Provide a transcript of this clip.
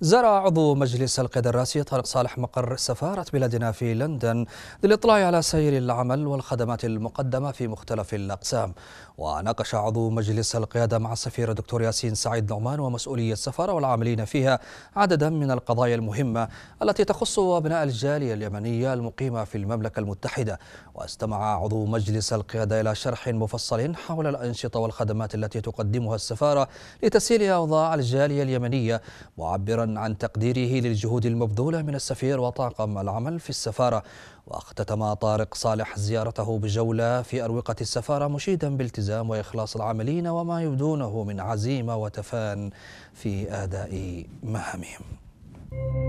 زار عضو مجلس القيادة الرئاسي طارق صالح مقر سفارة بلادنا في لندن للإطلاع على سير العمل والخدمات المقدمة في مختلف الأقسام وناقش عضو مجلس القيادة مع السفير الدكتور ياسين سعيد نعمان ومسؤولي السفارة والعاملين فيها عددا من القضايا المهمة التي تخص أبناء الجالية اليمنية المقيمة في المملكة المتحدة واستمع عضو مجلس القيادة إلى شرح مفصل حول الأنشطة والخدمات التي تقدمها السفارة لتسهيل أوضاع الجالية اليمنية معبرا عن تقديره للجهود المبذولة من السفير وطاقم العمل في السفارة واختتم طارق صالح زيارته بجولة في أروقة السفارة مشيدا بالتزام وإخلاص العاملين وما يبدونه من عزيمة وتفان في أداء مهامهم